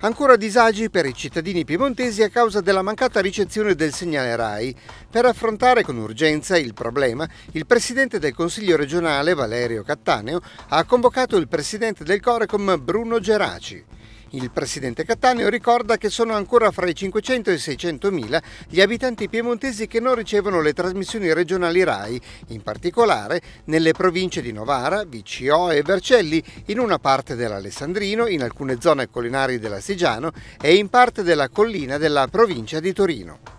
Ancora disagi per i cittadini piemontesi a causa della mancata ricezione del segnale RAI. Per affrontare con urgenza il problema, il presidente del Consiglio regionale Valerio Cattaneo ha convocato il presidente del Corecom Bruno Geraci. Il presidente Cattaneo ricorda che sono ancora fra i 500 e i 600 mila gli abitanti piemontesi che non ricevono le trasmissioni regionali RAI, in particolare nelle province di Novara, Vicioa e Vercelli, in una parte dell'Alessandrino, in alcune zone collinari dell'Astigiano e in parte della collina della provincia di Torino.